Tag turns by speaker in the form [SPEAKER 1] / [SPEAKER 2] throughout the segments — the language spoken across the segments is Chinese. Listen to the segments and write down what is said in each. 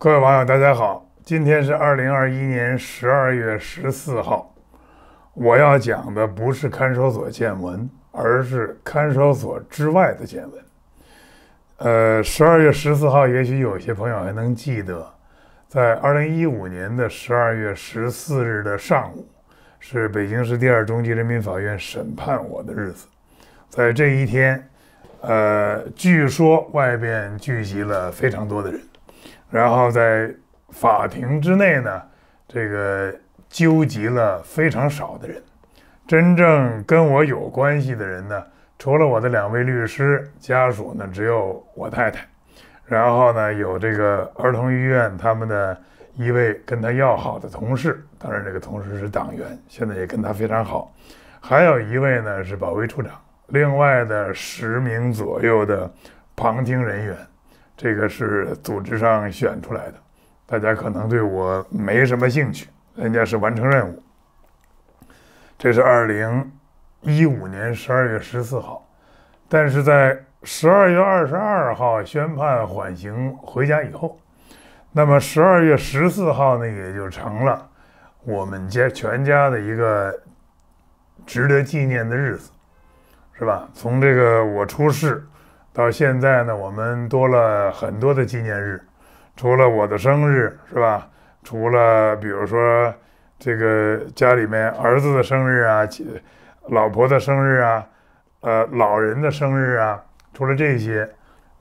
[SPEAKER 1] 各位网友，大家好！今天是二零二一年十二月十四号。我要讲的不是看守所见闻，而是看守所之外的见闻。呃，十二月十四号，也许有些朋友还能记得，在二零一五年的十二月十四日的上午，是北京市第二中级人民法院审判我的日子。在这一天，呃，据说外边聚集了非常多的人。然后在法庭之内呢，这个纠集了非常少的人，真正跟我有关系的人呢，除了我的两位律师家属呢，只有我太太，然后呢有这个儿童医院他们的一位跟他要好的同事，当然这个同事是党员，现在也跟他非常好，还有一位呢是保卫处长，另外的十名左右的旁听人员。这个是组织上选出来的，大家可能对我没什么兴趣，人家是完成任务。这是二零一五年十二月十四号，但是在十二月二十二号宣判缓刑回家以后，那么十二月十四号呢，也就成了我们家全家的一个值得纪念的日子，是吧？从这个我出事。到现在呢，我们多了很多的纪念日，除了我的生日是吧？除了比如说这个家里面儿子的生日啊，老婆的生日啊，呃，老人的生日啊，除了这些，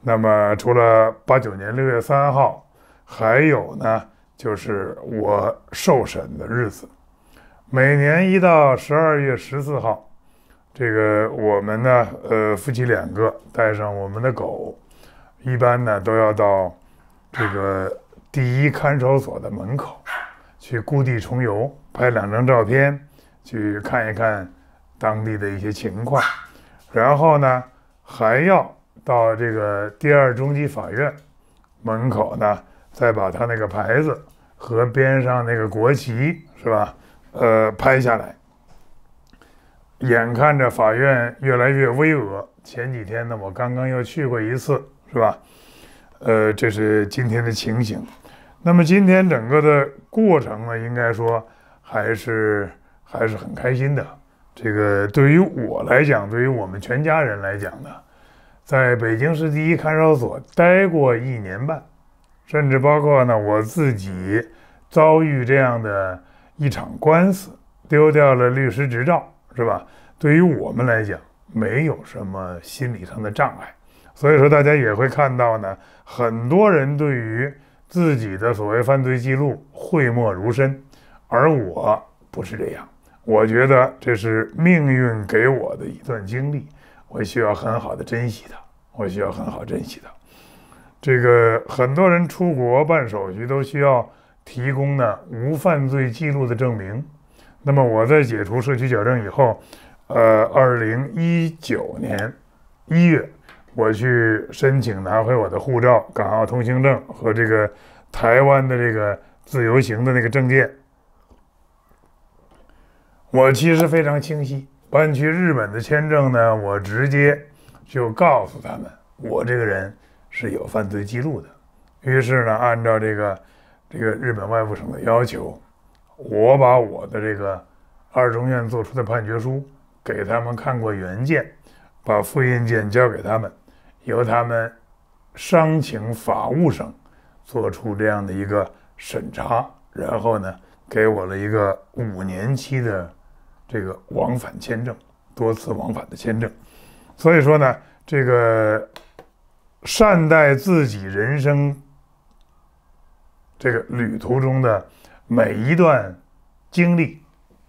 [SPEAKER 1] 那么除了八九年六月三号，还有呢，就是我受审的日子，每年一到十二月十四号。这个我们呢，呃，夫妻两个带上我们的狗，一般呢都要到这个第一看守所的门口去故地重游，拍两张照片，去看一看当地的一些情况，然后呢还要到这个第二中级法院门口呢，再把他那个牌子和边上那个国旗是吧，呃，拍下来。眼看着法院越来越巍峨，前几天呢，我刚刚又去过一次，是吧？呃，这是今天的情形。那么今天整个的过程呢，应该说还是还是很开心的。这个对于我来讲，对于我们全家人来讲呢，在北京市第一看守所待过一年半，甚至包括呢我自己遭遇这样的一场官司，丢掉了律师执照。是吧？对于我们来讲，没有什么心理上的障碍，所以说大家也会看到呢，很多人对于自己的所谓犯罪记录讳莫如深，而我不是这样，我觉得这是命运给我的一段经历，我需要很好的珍惜它，我需要很好珍惜它。这个很多人出国办手续都需要提供呢无犯罪记录的证明。那么我在解除社区矫正以后，呃，二零一九年一月，我去申请拿回我的护照、港澳通行证和这个台湾的这个自由行的那个证件。我其实非常清晰，办去日本的签证呢，我直接就告诉他们，我这个人是有犯罪记录的。于是呢，按照这个这个日本外务省的要求。我把我的这个二中院做出的判决书给他们看过原件，把复印件交给他们，由他们商请法务省做出这样的一个审查，然后呢，给我了一个五年期的这个往返签证，多次往返的签证。所以说呢，这个善待自己人生这个旅途中的。每一段经历，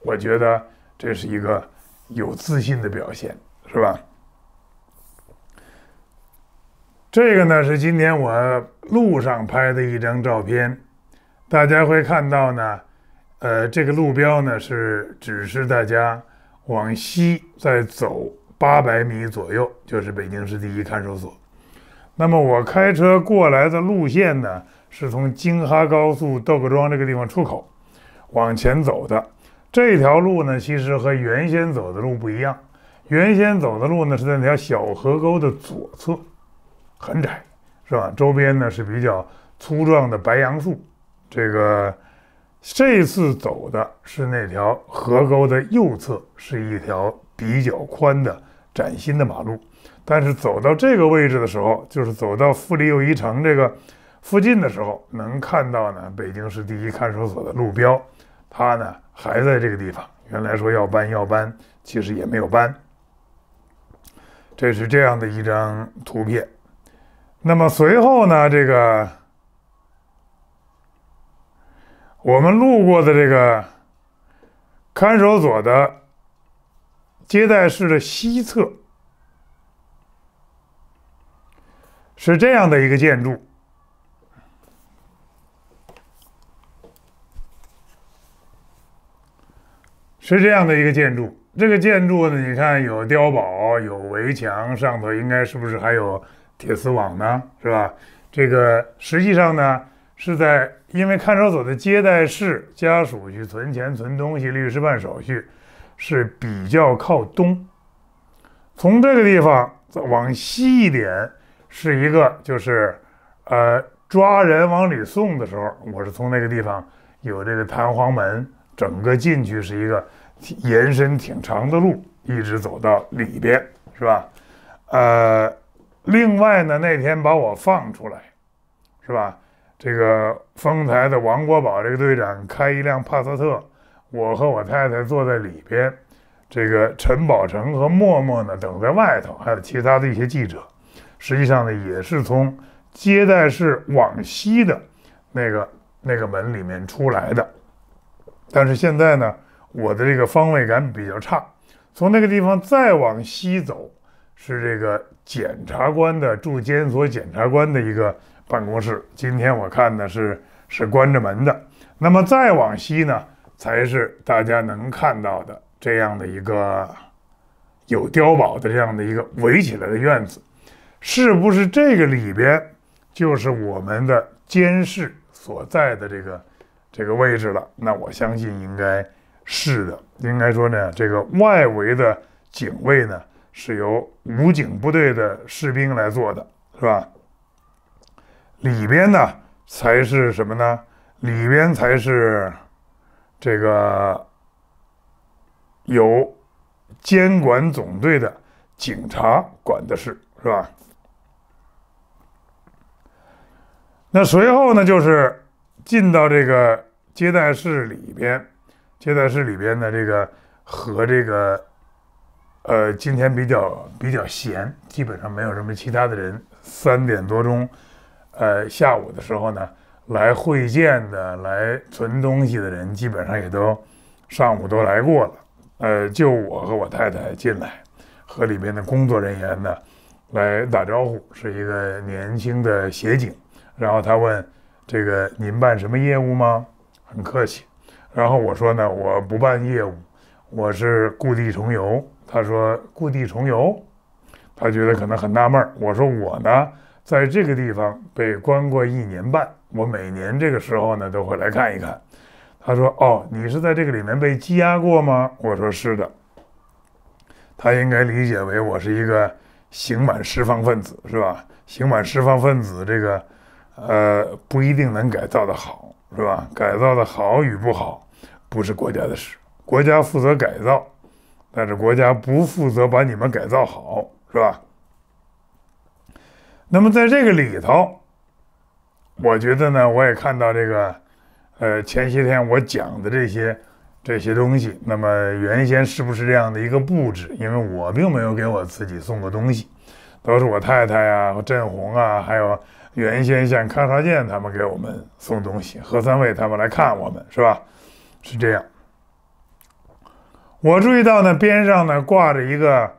[SPEAKER 1] 我觉得这是一个有自信的表现，是吧？这个呢是今天我路上拍的一张照片，大家会看到呢。呃，这个路标呢是指示大家往西再走八百米左右，就是北京市第一看守所。那么我开车过来的路线呢？是从京哈高速窦各庄这个地方出口往前走的这条路呢，其实和原先走的路不一样。原先走的路呢是在那条小河沟的左侧，很窄，是吧？周边呢是比较粗壮的白杨树。这个这次走的是那条河沟的右侧，是一条比较宽的崭新的马路。但是走到这个位置的时候，就是走到富力又一城这个。附近的时候能看到呢，北京市第一看守所的路标，它呢还在这个地方。原来说要搬要搬，其实也没有搬。这是这样的一张图片。那么随后呢，这个我们路过的这个看守所的接待室的西侧是这样的一个建筑。是这样的一个建筑，这个建筑呢，你看有碉堡，有围墙，上头应该是不是还有铁丝网呢？是吧？这个实际上呢是在因为看守所的接待室，家属去存钱、存东西，律师办手续是比较靠东，从这个地方再往西一点是一个，就是呃抓人往里送的时候，我是从那个地方有这个弹簧门，整个进去是一个。延伸挺长的路，一直走到里边，是吧？呃，另外呢，那天把我放出来，是吧？这个丰台的王国宝这个队长开一辆帕萨特，我和我太太坐在里边，这个陈宝成和默默呢等在外头，还有其他的一些记者，实际上呢也是从接待室往西的那个那个门里面出来的，但是现在呢。我的这个方位感比较差，从那个地方再往西走是这个检察官的驻监所检察官的一个办公室。今天我看的是是关着门的。那么再往西呢，才是大家能看到的这样的一个有碉堡的这样的一个围起来的院子。是不是这个里边就是我们的监视所在的这个这个位置了？那我相信应该。是的，应该说呢，这个外围的警卫呢是由武警部队的士兵来做的是吧？里边呢才是什么呢？里边才是这个有监管总队的警察管的事是吧？那随后呢，就是进到这个接待室里边。接待室里边呢，这个和这个，呃，今天比较比较闲，基本上没有什么其他的人。三点多钟，呃，下午的时候呢，来会见的、来存东西的人，基本上也都上午都来过了。呃，就我和我太太进来，和里边的工作人员呢来打招呼，是一个年轻的协警。然后他问：“这个您办什么业务吗？”很客气。然后我说呢，我不办业务，我是故地重游。他说故地重游，他觉得可能很纳闷。我说我呢，在这个地方被关过一年半，我每年这个时候呢都会来看一看。他说哦，你是在这个里面被羁押过吗？我说是的。他应该理解为我是一个刑满释放分子，是吧？刑满释放分子这个，呃，不一定能改造的好。是吧？改造的好与不好，不是国家的事，国家负责改造，但是国家不负责把你们改造好，是吧？那么在这个里头，我觉得呢，我也看到这个，呃，前些天我讲的这些这些东西，那么原先是不是这样的一个布置？因为我并没有给我自己送过东西，都是我太太啊、和振宏啊，还有。原先像开发建他们给我们送东西，何三位他们来看我们是吧？是这样。我注意到呢，边上呢挂着一个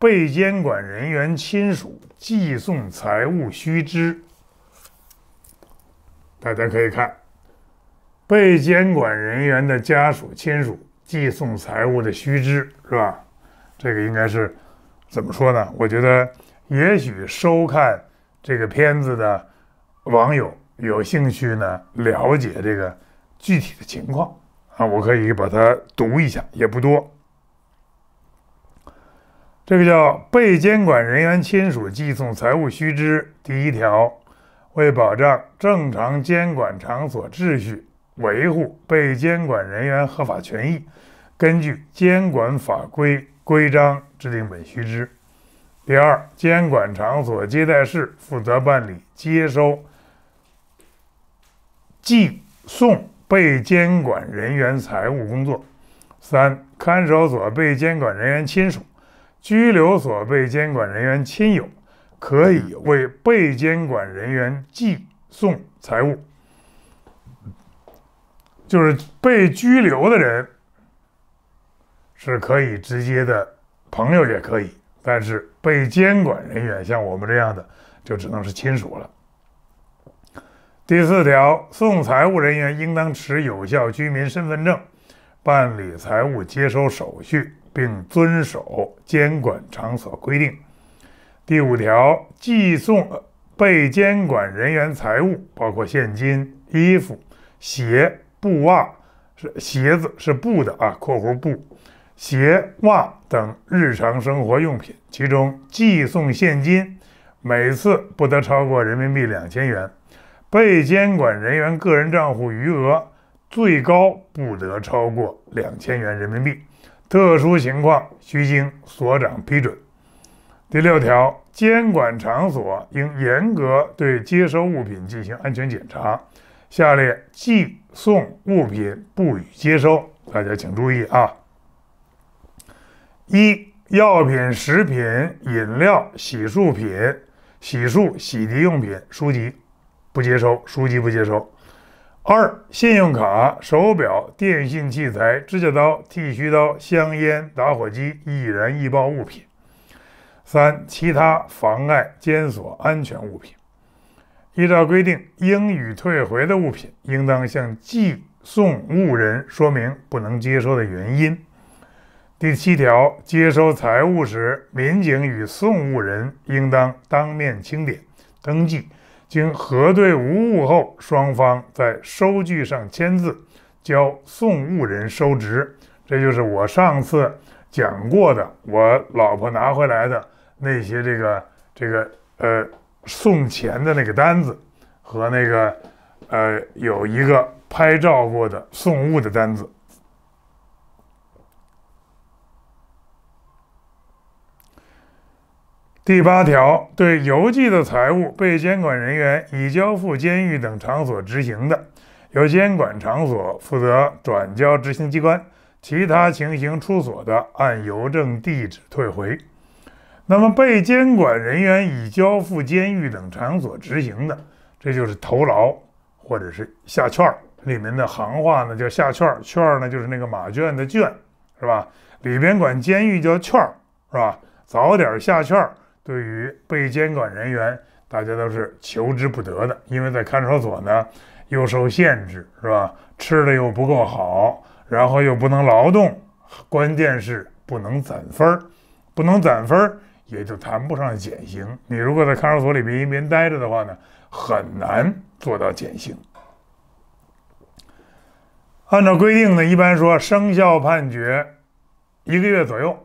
[SPEAKER 1] 被监管人员亲属寄送财物须知，大家可以看，被监管人员的家属亲属寄送财物的须知是吧？这个应该是怎么说呢？我觉得也许收看。这个片子的网友有兴趣呢，了解这个具体的情况啊，我可以把它读一下，也不多。这个叫《被监管人员亲属寄送财务须知》，第一条，为保障正常监管场所秩序，维护被监管人员合法权益，根据监管法规规章制定本须知。第二，监管场所接待室负责办理接收、寄送被监管人员财务工作。三，看守所被监管人员亲属、拘留所被监管人员亲友可以为被监管人员寄送财物，就是被拘留的人是可以直接的，朋友也可以。但是被监管人员像我们这样的，就只能是亲属了。第四条，送财物人员应当持有效居民身份证，办理财务接收手续，并遵守监管场所规定。第五条，寄送被监管人员财物，包括现金、衣服、鞋、布袜，是鞋子是布的啊（括弧布）。鞋袜等日常生活用品，其中寄送现金，每次不得超过人民币两千元；被监管人员个人账户余额最高不得超过两千元人民币，特殊情况需经所长批准。第六条，监管场所应严格对接收物品进行安全检查，下列寄送物品不予接收，大家请注意啊。一、药品、食品、饮料、洗漱品、洗漱洗涤用品、书籍，不接收；书籍不接收。二、信用卡、手表、电信器材、指甲刀、剃须刀、香烟、打火机、易燃易爆物品。三、其他妨碍监所安全物品。依照规定，应予退回的物品，应当向寄送物人说明不能接收的原因。第七条，接收财物时，民警与送物人应当当面清点、登记，经核对无误后，双方在收据上签字，交送物人收执。这就是我上次讲过的，我老婆拿回来的那些这个这个呃送钱的那个单子，和那个呃有一个拍照过的送物的单子。第八条，对邮寄的财物，被监管人员已交付监狱等场所执行的，由监管场所负责转交执行机关；其他情形出所的，按邮政地址退回。那么，被监管人员已交付监狱等场所执行的，这就是投牢或者是下券儿。里面的行话呢叫下券儿，券儿呢就是那个马圈的圈，是吧？里边管监狱叫券儿，是吧？早点下券儿。对于被监管人员，大家都是求之不得的，因为在看守所呢，又受限制，是吧？吃的又不够好，然后又不能劳动，关键是不能攒分儿，不能攒分儿，也就谈不上减刑。你如果在看守所里边一边待着的话呢，很难做到减刑。按照规定呢，一般说生效判决一个月左右，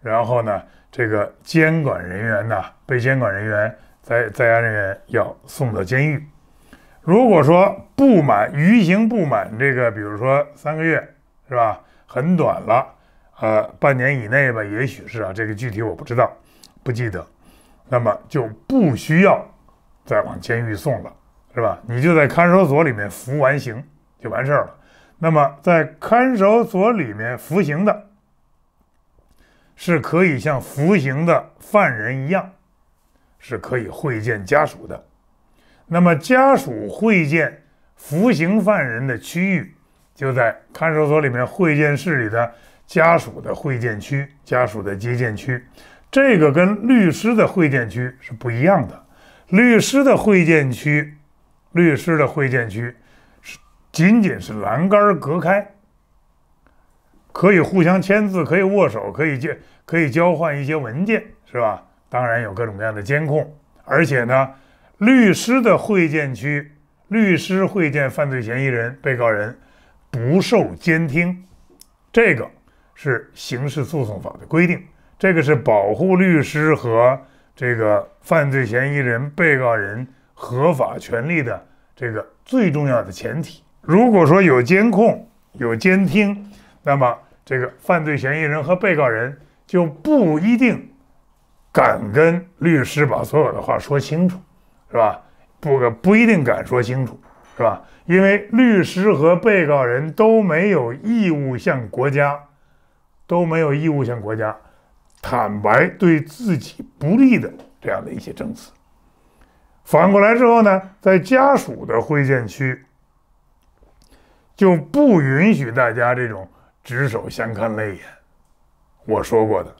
[SPEAKER 1] 然后呢。这个监管人员呢，被监管人员在在押人员要送到监狱。如果说不满余刑不满这个，比如说三个月，是吧？很短了，呃，半年以内吧，也许是啊，这个具体我不知道，不记得。那么就不需要再往监狱送了，是吧？你就在看守所里面服完刑就完事儿了。那么在看守所里面服刑的。是可以像服刑的犯人一样，是可以会见家属的。那么，家属会见服刑犯人的区域就在看守所里面会见室里的家属的会见区、家属的接见区。这个跟律师的会见区是不一样的。律师的会见区，律师的会见区是仅仅是栏杆隔开。可以互相签字，可以握手，可以交可以交换一些文件，是吧？当然有各种各样的监控，而且呢，律师的会见区，律师会见犯罪嫌疑人、被告人不受监听，这个是刑事诉讼法的规定，这个是保护律师和这个犯罪嫌疑人、被告人合法权利的这个最重要的前提。如果说有监控、有监听，那么。这个犯罪嫌疑人和被告人就不一定敢跟律师把所有的话说清楚，是吧？不，不一定敢说清楚，是吧？因为律师和被告人都没有义务向国家都没有义务向国家坦白对自己不利的这样的一些证词。反过来之后呢，在家属的会见区就不允许大家这种。执手相看泪眼，我说过的，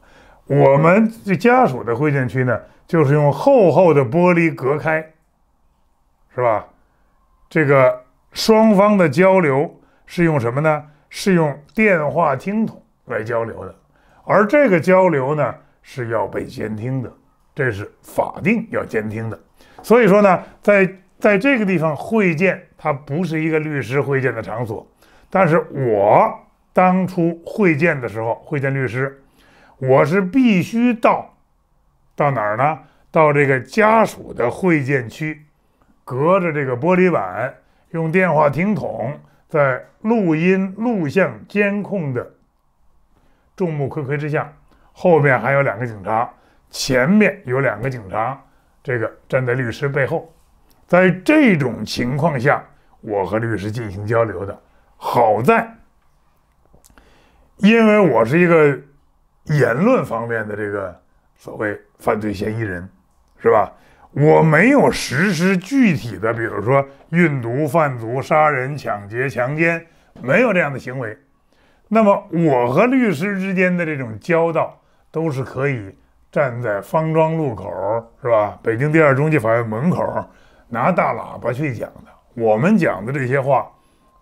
[SPEAKER 1] 我们这家属的会见区呢，就是用厚厚的玻璃隔开，是吧？这个双方的交流是用什么呢？是用电话听筒来交流的，而这个交流呢是要被监听的，这是法定要监听的。所以说呢，在在这个地方会见，它不是一个律师会见的场所，但是我。当初会见的时候，会见律师，我是必须到，到哪儿呢？到这个家属的会见区，隔着这个玻璃板，用电话听筒，在录音录像监控的众目睽睽之下，后面还有两个警察，前面有两个警察，这个站在律师背后，在这种情况下，我和律师进行交流的，好在。因为我是一个言论方面的这个所谓犯罪嫌疑人，是吧？我没有实施具体的，比如说运毒、贩毒、杀人、抢劫、强奸，没有这样的行为。那么我和律师之间的这种交道，都是可以站在方庄路口，是吧？北京第二中级法院门口拿大喇叭去讲的。我们讲的这些话，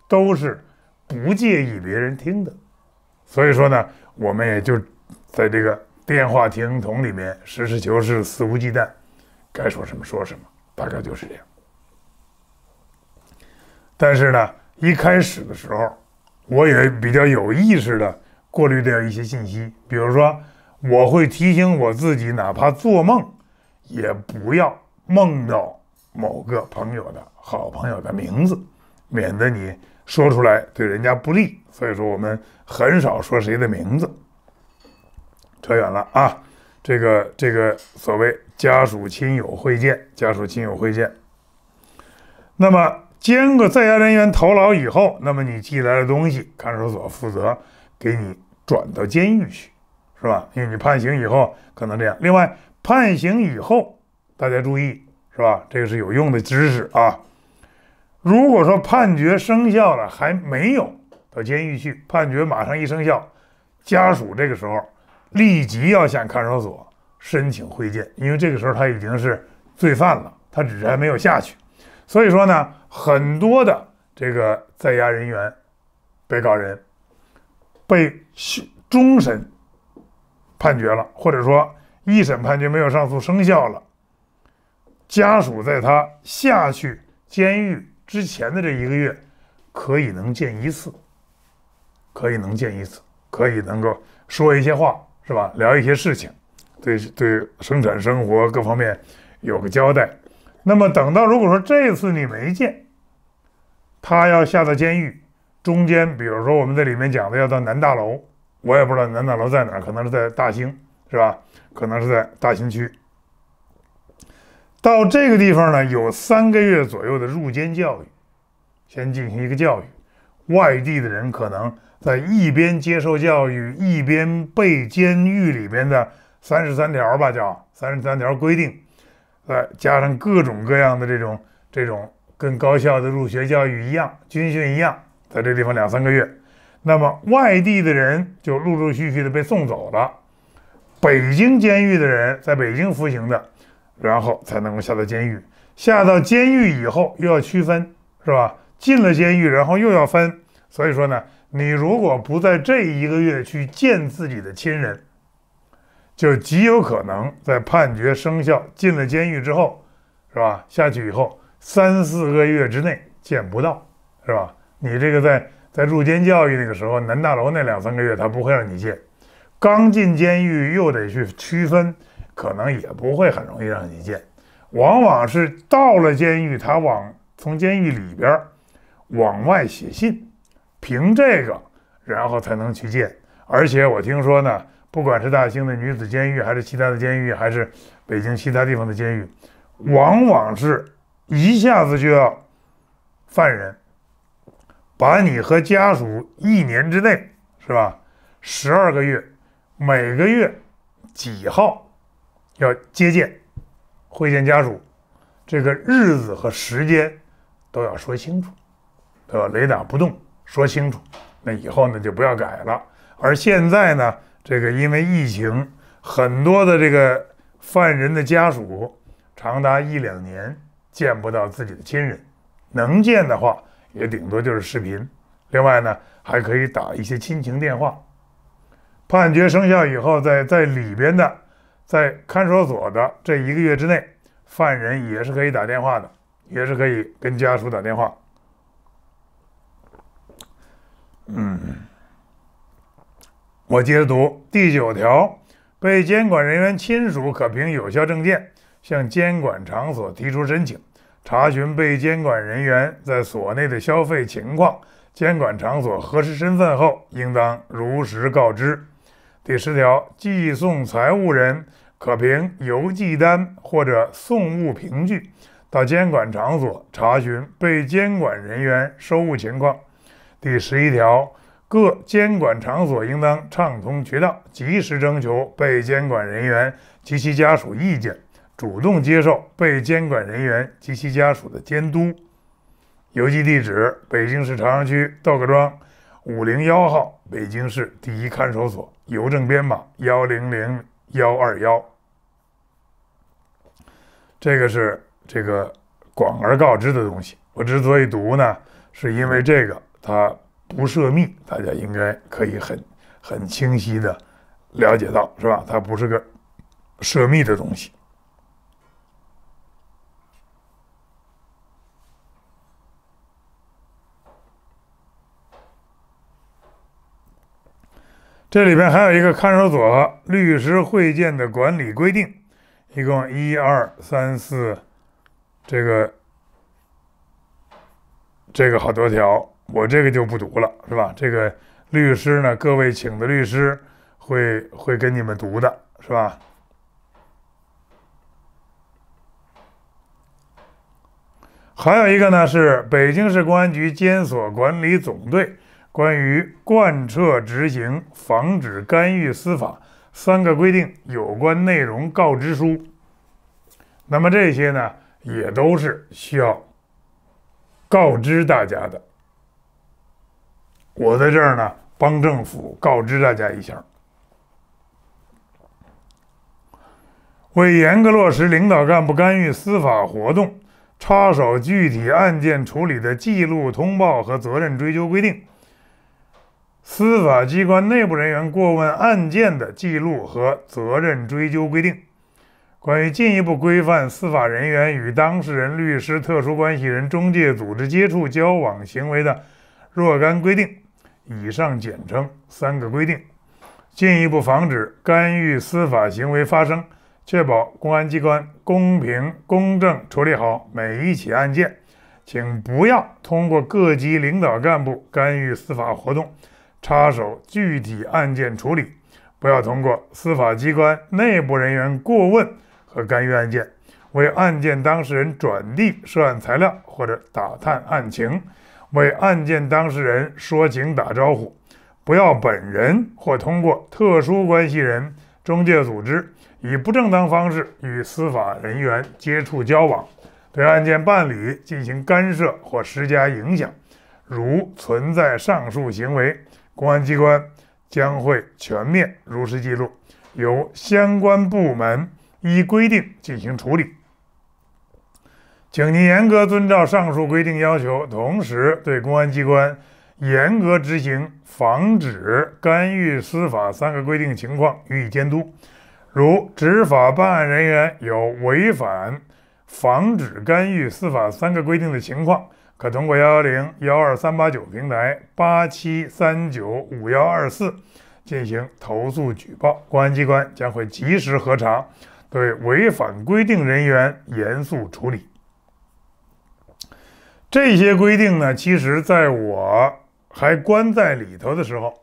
[SPEAKER 1] 都是不介意别人听的。所以说呢，我们也就在这个电话听筒里面实事求是、肆无忌惮，该说什么说什么，大概就是这样。但是呢，一开始的时候，我也比较有意识的过滤掉一些信息，比如说，我会提醒我自己，哪怕做梦，也不要梦到某个朋友的好朋友的名字，免得你。说出来对人家不利，所以说我们很少说谁的名字。扯远了啊，这个这个所谓家属亲友会见，家属亲友会见。那么监个在押人员投牢以后，那么你寄来的东西，看守所负责给你转到监狱去，是吧？因为你判刑以后可能这样。另外判刑以后，大家注意，是吧？这个是有用的知识啊。如果说判决生效了，还没有到监狱去，判决马上一生效，家属这个时候立即要向看守所申请会见，因为这个时候他已经是罪犯了，他只是还没有下去。所以说呢，很多的这个在押人员、被告人被终审判决了，或者说一审判决没有上诉生效了，家属在他下去监狱。之前的这一个月，可以能见一次，可以能见一次，可以能够说一些话，是吧？聊一些事情，对对，生产生活各方面有个交代。那么等到如果说这次你没见，他要下到监狱，中间比如说我们在里面讲的要到南大楼，我也不知道南大楼在哪儿，可能是在大兴，是吧？可能是在大兴区。到这个地方呢，有三个月左右的入监教育，先进行一个教育。外地的人可能在一边接受教育，一边背监狱里边的三十三条吧，叫三十三条规定，再加上各种各样的这种这种，跟高校的入学教育一样，军训一样，在这地方两三个月。那么外地的人就陆陆续续的被送走了，北京监狱的人在北京服刑的。然后才能够下到监狱，下到监狱以后又要区分，是吧？进了监狱，然后又要分。所以说呢，你如果不在这一个月去见自己的亲人，就极有可能在判决生效、进了监狱之后，是吧？下去以后三四个月之内见不到，是吧？你这个在在入监教育那个时候，南大楼那两三个月他不会让你见，刚进监狱又得去区分。可能也不会很容易让你见，往往是到了监狱，他往从监狱里边往外写信，凭这个然后才能去见。而且我听说呢，不管是大兴的女子监狱，还是其他的监狱，还是北京其他地方的监狱，往往是一下子就要犯人把你和家属一年之内是吧，十二个月，每个月几号。要接见，会见家属，这个日子和时间都要说清楚，对吧？雷打不动说清楚，那以后呢就不要改了。而现在呢，这个因为疫情，很多的这个犯人的家属长达一两年见不到自己的亲人，能见的话也顶多就是视频。另外呢，还可以打一些亲情电话。判决生效以后，在在里边的。在看守所的这一个月之内，犯人也是可以打电话的，也是可以跟家属打电话。嗯，我接着读第九条：被监管人员亲属可凭有效证件向监管场所提出申请，查询被监管人员在所内的消费情况。监管场所核实身份后，应当如实告知。第十条，寄送财物人可凭邮寄单或者送物凭据，到监管场所查询被监管人员收物情况。第十一条，各监管场所应当畅通渠道，及时征求被监管人员及其家属意见，主动接受被监管人员及其家属的监督。邮寄地址：北京市朝阳区豆各庄五零幺号。北京市第一看守所邮政编码幺零零幺二幺，这个是这个广而告之的东西。我之所以读呢，是因为这个它不涉密，大家应该可以很很清晰的了解到，是吧？它不是个涉密的东西。这里边还有一个看守所律师会见的管理规定，一共一二三四，这个这个好多条，我这个就不读了，是吧？这个律师呢，各位请的律师会会跟你们读的，是吧？还有一个呢是北京市公安局监所管理总队。关于贯彻执行防止干预司法三个规定有关内容告知书，那么这些呢，也都是需要告知大家的。我在这儿呢，帮政府告知大家一下。为严格落实领导干部干预司法活动、插手具体案件处理的记录、通报和责任追究规定。司法机关内部人员过问案件的记录和责任追究规定，关于进一步规范司法人员与当事人、律师、特殊关系人、中介组织接触交往行为的若干规定，以上简称“三个规定”，进一步防止干预司法行为发生，确保公安机关公平公正处理好每一起案件，请不要通过各级领导干部干预司法活动。插手具体案件处理，不要通过司法机关内部人员过问和干预案件，为案件当事人转递涉案材料或者打探案情，为案件当事人说情打招呼，不要本人或通过特殊关系人、中介组织以不正当方式与司法人员接触交往，对案件办理进行干涉或施加影响，如存在上述行为。公安机关将会全面如实记录，由相关部门依规定进行处理。请您严格遵照上述规定要求，同时对公安机关严格执行防止干预司法三个规定情况予以监督。如执法办案人员有违反防止干预司法三个规定的情况，可通过幺幺零幺二三八九平台八七三九五幺二四进行投诉举报，公安机关将会及时核查，对违反规定人员严肃处理。这些规定呢，其实在我还关在里头的时候，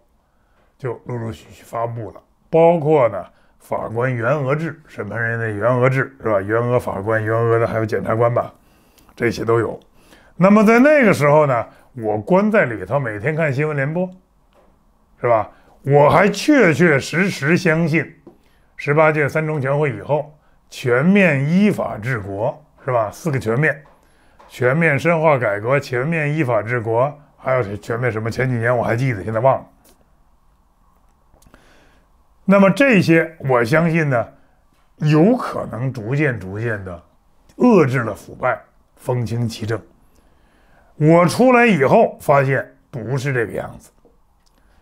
[SPEAKER 1] 就陆陆续续发布了，包括呢法官员额制、审判人员的员额制是吧？员额法官、员额的还有检察官吧，这些都有。那么在那个时候呢，我关在里头，每天看新闻联播，是吧？我还确确实实相信，十八届三中全会以后，全面依法治国，是吧？四个全面，全面深化改革，全面依法治国，还有全面什么？前几年我还记得，现在忘了。那么这些我相信呢，有可能逐渐逐渐的遏制了腐败，风清气正。我出来以后发现不是这个样子，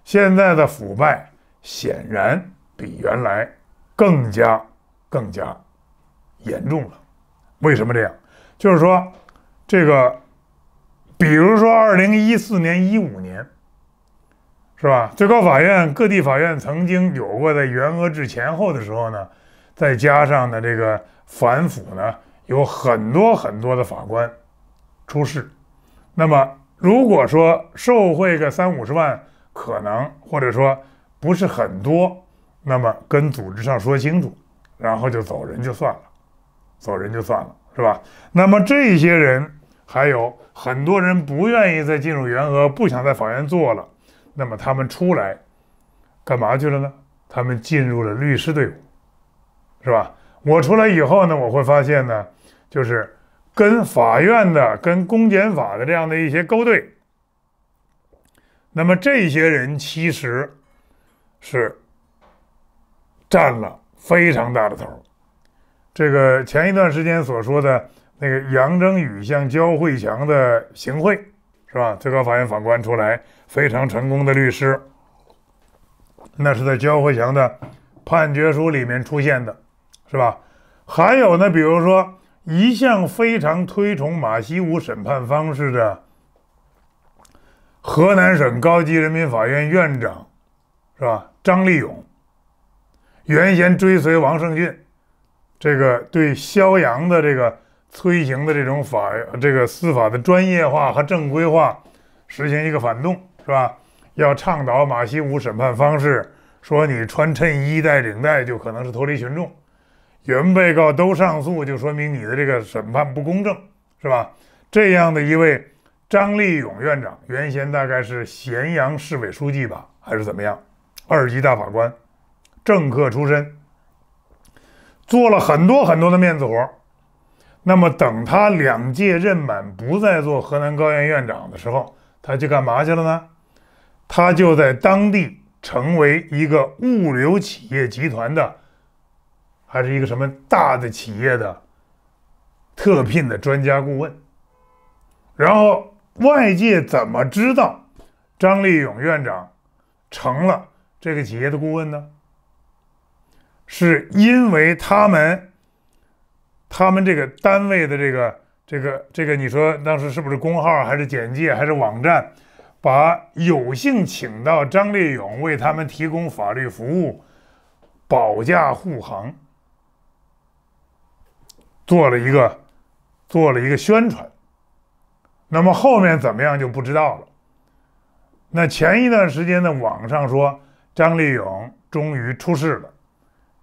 [SPEAKER 1] 现在的腐败显然比原来更加、更加严重了。为什么这样？就是说，这个，比如说二零一四年、一五年，是吧？最高法院、各地法院曾经有过在原额制前后的时候呢，再加上呢这个反腐呢，有很多很多的法官出事。那么，如果说受贿个三五十万，可能或者说不是很多，那么跟组织上说清楚，然后就走人就算了，走人就算了，是吧？那么这些人，还有很多人不愿意再进入原额，不想在法院做了，那么他们出来干嘛去了呢？他们进入了律师队伍，是吧？我出来以后呢，我会发现呢，就是。跟法院的、跟公检法的这样的一些勾兑，那么这些人其实是占了非常大的头。这个前一段时间所说的那个杨振宇向焦慧强的行贿，是吧？最高法院法官出来非常成功的律师，那是在焦慧强的判决书里面出现的，是吧？还有呢，比如说。一向非常推崇马锡五审判方式的河南省高级人民法院院长，是吧？张立勇，原先追随王胜俊，这个对肖阳的这个催行的这种法这个司法的专业化和正规化实行一个反动，是吧？要倡导马西五审判方式，说你穿衬衣戴领带就可能是脱离群众。原被告都上诉，就说明你的这个审判不公正，是吧？这样的一位张立勇院长，原先大概是咸阳市委书记吧，还是怎么样？二级大法官，政客出身，做了很多很多的面子活。那么，等他两届任满不再做河南高院院长的时候，他去干嘛去了呢？他就在当地成为一个物流企业集团的。还是一个什么大的企业的特聘的专家顾问，然后外界怎么知道张立勇院长成了这个企业的顾问呢？是因为他们，他们这个单位的这个这个这个，你说当时是不是工号，还是简介，还是网站，把有幸请到张立勇为他们提供法律服务，保驾护航。做了一个，做了一个宣传，那么后面怎么样就不知道了。那前一段时间的网上说张立勇终于出事了，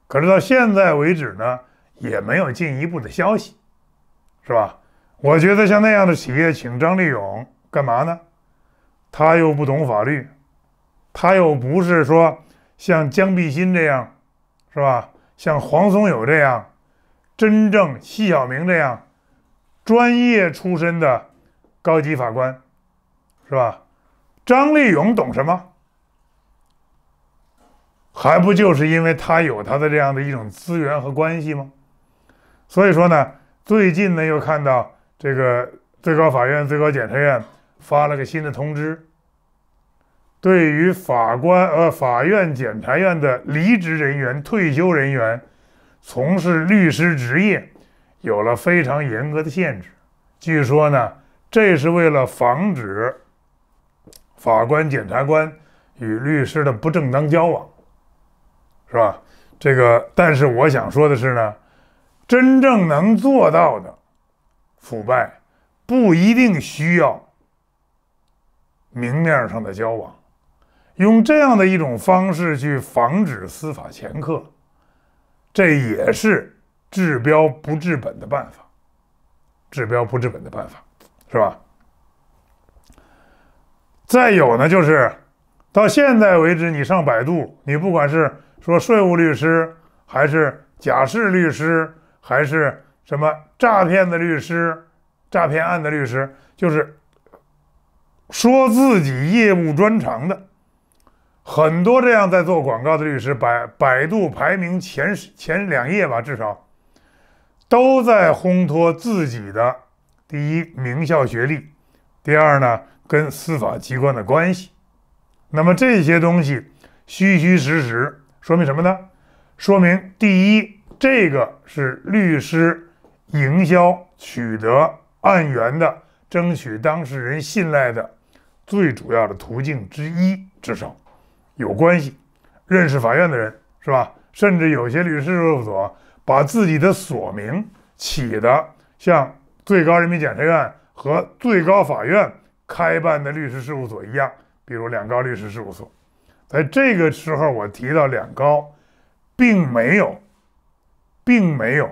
[SPEAKER 1] 可是到现在为止呢，也没有进一步的消息，是吧？我觉得像那样的企业请张立勇干嘛呢？他又不懂法律，他又不是说像姜碧新这样，是吧？像黄松有这样。真正细小明这样专业出身的高级法官，是吧？张立勇懂什么？还不就是因为他有他的这样的一种资源和关系吗？所以说呢，最近呢又看到这个最高法院、最高检察院发了个新的通知，对于法官、呃法院、检察院的离职人员、退休人员。从事律师职业有了非常严格的限制。据说呢，这是为了防止法官、检察官与律师的不正当交往，是吧？这个，但是我想说的是呢，真正能做到的腐败不一定需要明面上的交往，用这样的一种方式去防止司法掮客。这也是治标不治本的办法，治标不治本的办法，是吧？再有呢，就是到现在为止，你上百度，你不管是说税务律师，还是假释律师，还是什么诈骗的律师、诈骗案的律师，就是说自己业务专长的。很多这样在做广告的律师，百百度排名前十前两页吧，至少都在烘托自己的第一名校学历，第二呢跟司法机关的关系。那么这些东西虚虚实实，说明什么呢？说明第一，这个是律师营销取得案源的、争取当事人信赖的最主要的途径之一，至少。有关系，认识法院的人是吧？甚至有些律师事务所把自己的所名起的像最高人民检察院和最高法院开办的律师事务所一样，比如“两高律师事务所”。在这个时候，我提到“两高”，并没有，并没有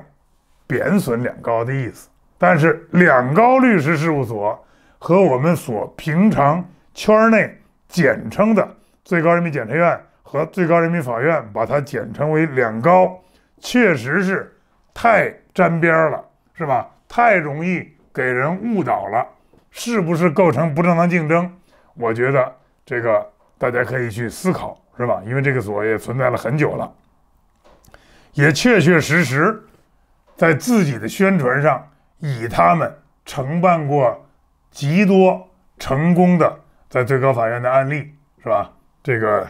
[SPEAKER 1] 贬损“两高”的意思。但是，“两高律师事务所”和我们所平常圈内简称的。最高人民检察院和最高人民法院把它简称为“两高”，确实是太沾边儿了，是吧？太容易给人误导了，是不是构成不正当竞争？我觉得这个大家可以去思考，是吧？因为这个所也存在了很久了，也确确实实在自己的宣传上以他们承办过极多成功的在最高法院的案例，是吧？这个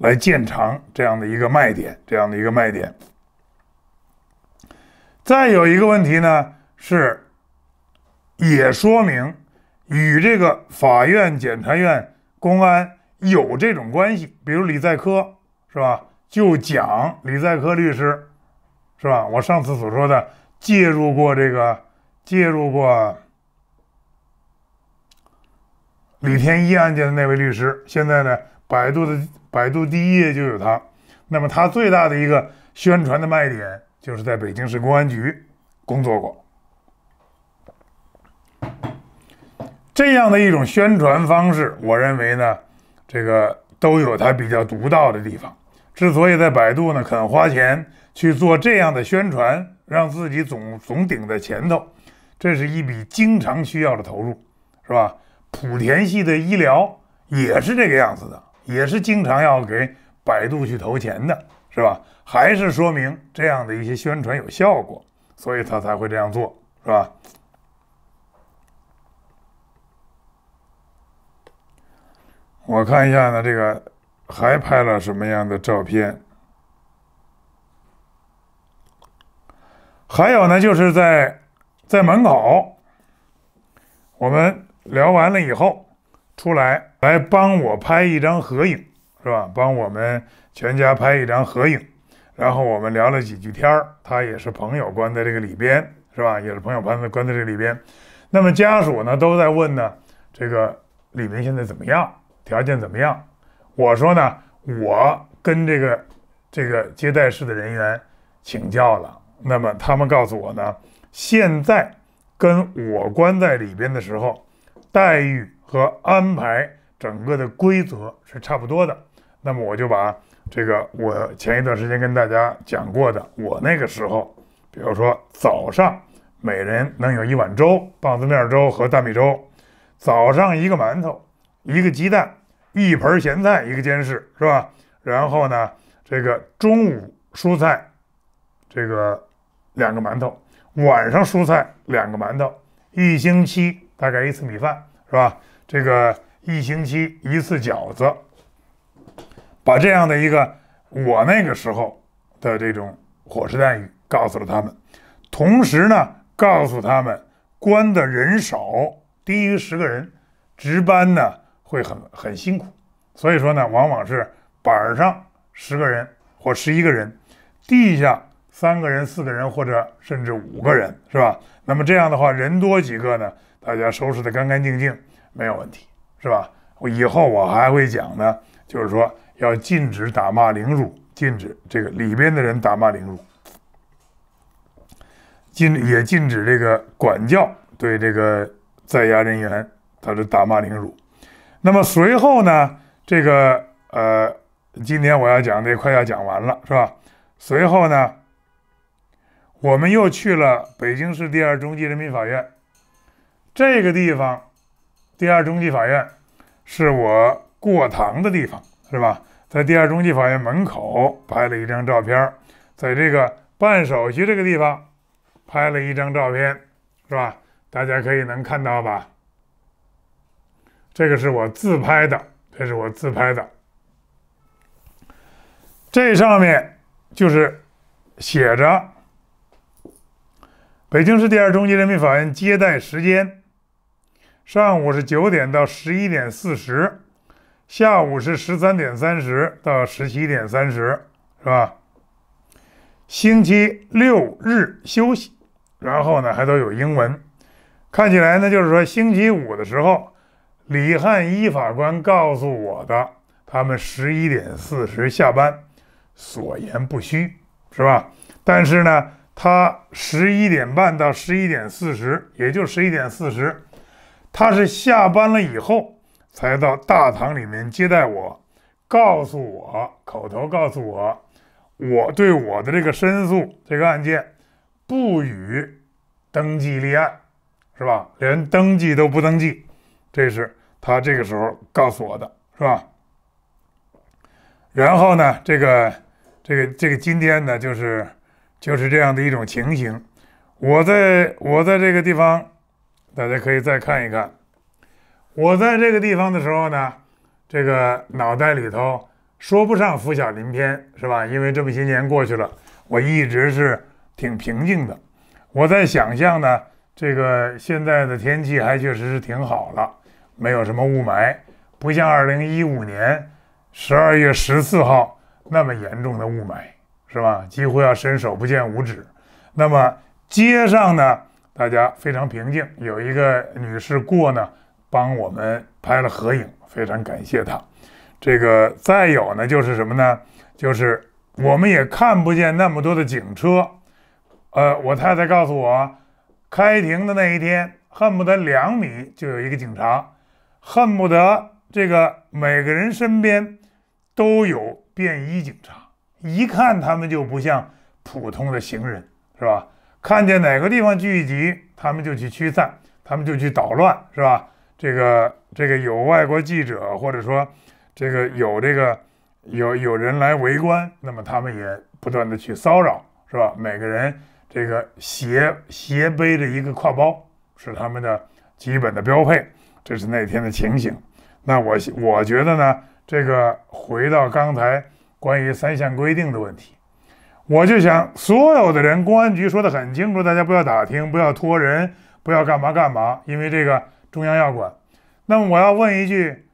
[SPEAKER 1] 来建长这样的一个卖点，这样的一个卖点。再有一个问题呢，是也说明与这个法院、检察院、公安有这种关系。比如李在科是吧？就讲李在科律师是吧？我上次所说的介入过这个介入过李天一案件的那位律师，现在呢？百度的百度第一页就有他，那么他最大的一个宣传的卖点就是在北京市公安局工作过。这样的一种宣传方式，我认为呢，这个都有它比较独到的地方。之所以在百度呢肯花钱去做这样的宣传，让自己总总顶在前头，这是一笔经常需要的投入，是吧？莆田系的医疗也是这个样子的。也是经常要给百度去投钱的，是吧？还是说明这样的一些宣传有效果，所以他才会这样做，是吧？
[SPEAKER 2] 我看一下呢，
[SPEAKER 1] 这个还拍了什么样的照片？还有呢，就是在在门口，我们聊完了以后。出来来帮我拍一张合影，是吧？帮我们全家拍一张合影，然后我们聊了几句天儿。他也是朋友关在这个里边，是吧？也是朋友关在关在这里边。那么家属呢都在问呢，这个里面现在怎么样？条件怎么样？我说呢，我跟这个这个接待室的人员请教了。那么他们告诉我呢，现在跟我关在里边的时候，待遇。和安排整个的规则是差不多的，那么我就把这个我前一段时间跟大家讲过的，我那个时候，比如说早上每人能有一碗粥，棒子面儿粥和大米粥，早上一个馒头，一个鸡蛋，一盆咸菜，一个煎柿，是吧？然后呢，这个中午蔬菜，这个两个馒头，晚上蔬菜两个馒头，一星期大概一次米饭，是吧？这个一星期一次饺子，把这样的一个我那个时候的这种伙食待遇告诉了他们，同时呢，告诉他们关的人少，低于十个人，值班呢会很很辛苦，所以说呢，往往是板上十个人或十一个人，地下三个人、四个人或者甚至五个人，是吧？那么这样的话，人多几个呢，大家收拾的干干净净。没有问题，是吧？我以后我还会讲呢，就是说要禁止打骂凌辱，禁止这个里边的人打骂凌辱，禁也禁止这个管教对这个在押人员他的打骂凌辱。那么随后呢，这个呃，今天我要讲的快要讲完了，是吧？随后呢，我们又去了北京市第二中级人民法院这个地方。第二中级法院是我过堂的地方，是吧？在第二中级法院门口拍了一张照片，在这个办手续这个地方拍了一张照片，是吧？大家可以能看到吧？这个是我自拍的，这是我自拍的。这上面就是写着北京市第二中级人民法院接待时间。上午是九点到十一点四十，下午是十三点三十到十七点三十，是吧？星期六日休息，然后呢还都有英文。看起来呢，就是说星期五的时候，李汉一法官告诉我的，他们十一点四十下班，所言不虚，是吧？但是呢，他十一点半到十一点四十，也就十一点四十。他是下班了以后才到大堂里面接待我，告诉我口头告诉我，我对我的这个申诉这个案件不予登记立案，是吧？连登记都不登记，这是他这个时候告诉我的，是吧？然后呢，这个这个这个今天呢，就是就是这样的一种情形，我在我在这个地方。大家可以再看一看，我在这个地方的时候呢，这个脑袋里头说不上浮想联翩，是吧？因为这么些年过去了，我一直是挺平静的。我在想象呢，这个现在的天气还确实是挺好了，没有什么雾霾，不像二零一五年十二月十四号那么严重的雾霾，是吧？几乎要伸手不见五指。那么街上呢？大家非常平静。有一个女士过呢，帮我们拍了合影，非常感谢她。这个再有呢，就是什么呢？就是我们也看不见那么多的警车。呃，我太太告诉我，开庭的那一天，恨不得两米就有一个警察，恨不得这个每个人身边都有便衣警察，一看他们就不像普通的行人，是吧？看见哪个地方聚集，他们就去驱散，他们就去捣乱，是吧？这个这个有外国记者，或者说这个有这个有有人来围观，那么他们也不断的去骚扰，是吧？每个人这个斜斜背着一个挎包，是他们的基本的标配。这是那天的情形。那我我觉得呢，这个回到刚才关于三项规定的问题。我就想，所有的人，公安局说得很清楚，大家不要打听，不要托人，不要干嘛干嘛，因为这个中央要管。那么我要问一句：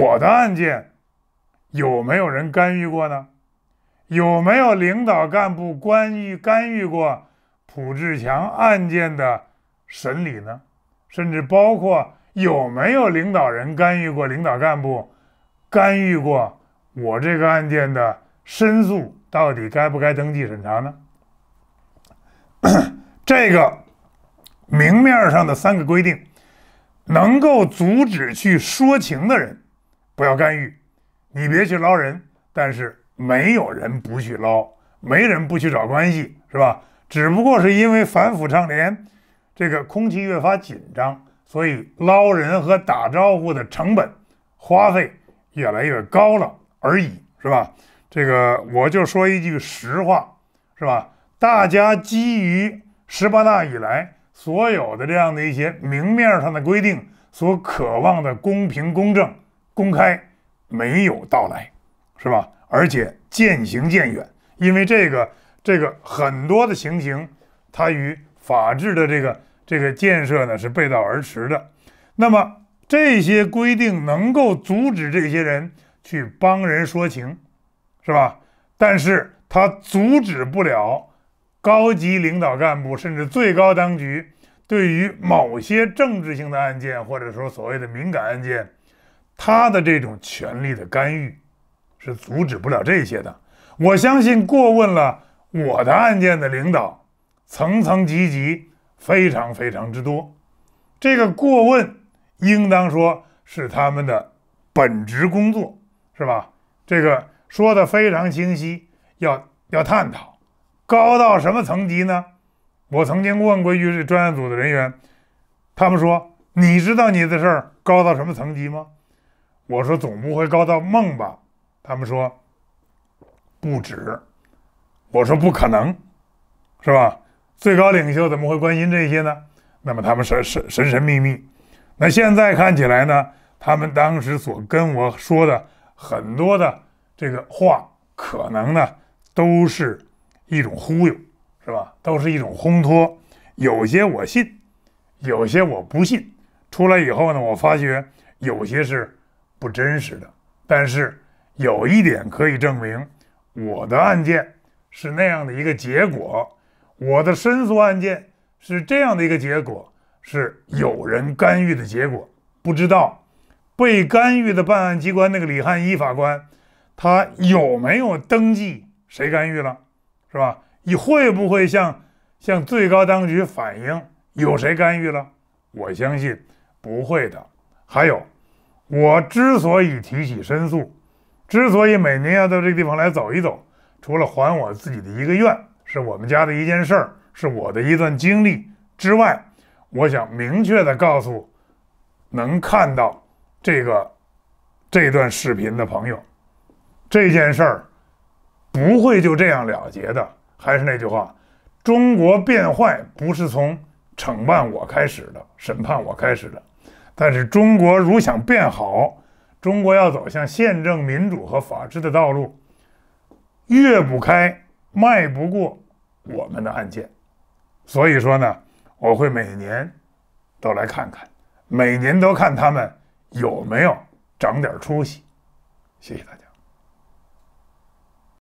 [SPEAKER 1] 我的案件有没有人干预过呢？有没有领导干部关于干预过朴志强案件的审理呢？甚至包括有没有领导人干预过，领导干部干预过我这个案件的申诉？到底该不该登记审查呢？这个明面上的三个规定，能够阻止去说情的人，不要干预，你别去捞人。但是没有人不去捞，没人不去找关系，是吧？只不过是因为反腐倡廉这个空气越发紧张，所以捞人和打招呼的成本花费越来越高了而已，是吧？这个我就说一句实话，是吧？大家基于十八大以来所有的这样的一些明面上的规定，所渴望的公平、公正、公开没有到来，是吧？而且渐行渐远，因为这个这个很多的情形，它与法治的这个这个建设呢是背道而驰的。那么这些规定能够阻止这些人去帮人说情？是吧？但是他阻止不了高级领导干部，甚至最高当局对于某些政治性的案件，或者说所谓的敏感案件，他的这种权力的干预是阻止不了这些的。我相信过问了我的案件的领导，层层级级非常非常之多。这个过问应当说是他们的本职工作，是吧？这个。说的非常清晰，要要探讨，高到什么层级呢？我曾经问过一这专业组的人员，他们说：“你知道你的事儿高到什么层级吗？”我说：“总不会高到梦吧？”他们说：“不止。”我说：“不可能，是吧？最高领袖怎么会关心这些呢？”那么他们神神神神秘秘。那现在看起来呢？他们当时所跟我说的很多的。这个话可能呢，都是一种忽悠，是吧？都是一种烘托。有些我信，有些我不信。出来以后呢，我发觉有些是不真实的。但是有一点可以证明，我的案件是那样的一个结果，我的申诉案件是这样的一个结果，是有人干预的结果。不知道被干预的办案机关那个李汉一法官。他有没有登记？谁干预了？是吧？你会不会向向最高当局反映有谁干预了？我相信不会的。还有，我之所以提起申诉，之所以每年要到这个地方来走一走，除了还我自己的一个愿，是我们家的一件事儿，是我的一段经历之外，我想明确的告诉能看到这个这段视频的朋友。这件事儿不会就这样了结的。还是那句话，中国变坏不是从惩办我开始的，审判我开始的。但是中国如想变好，中国要走向宪政、民主和法治的道路，越不开迈不过我们的案件。所以说呢，我会每年都来看看，每年都看他们有没有长点出息。谢谢大家。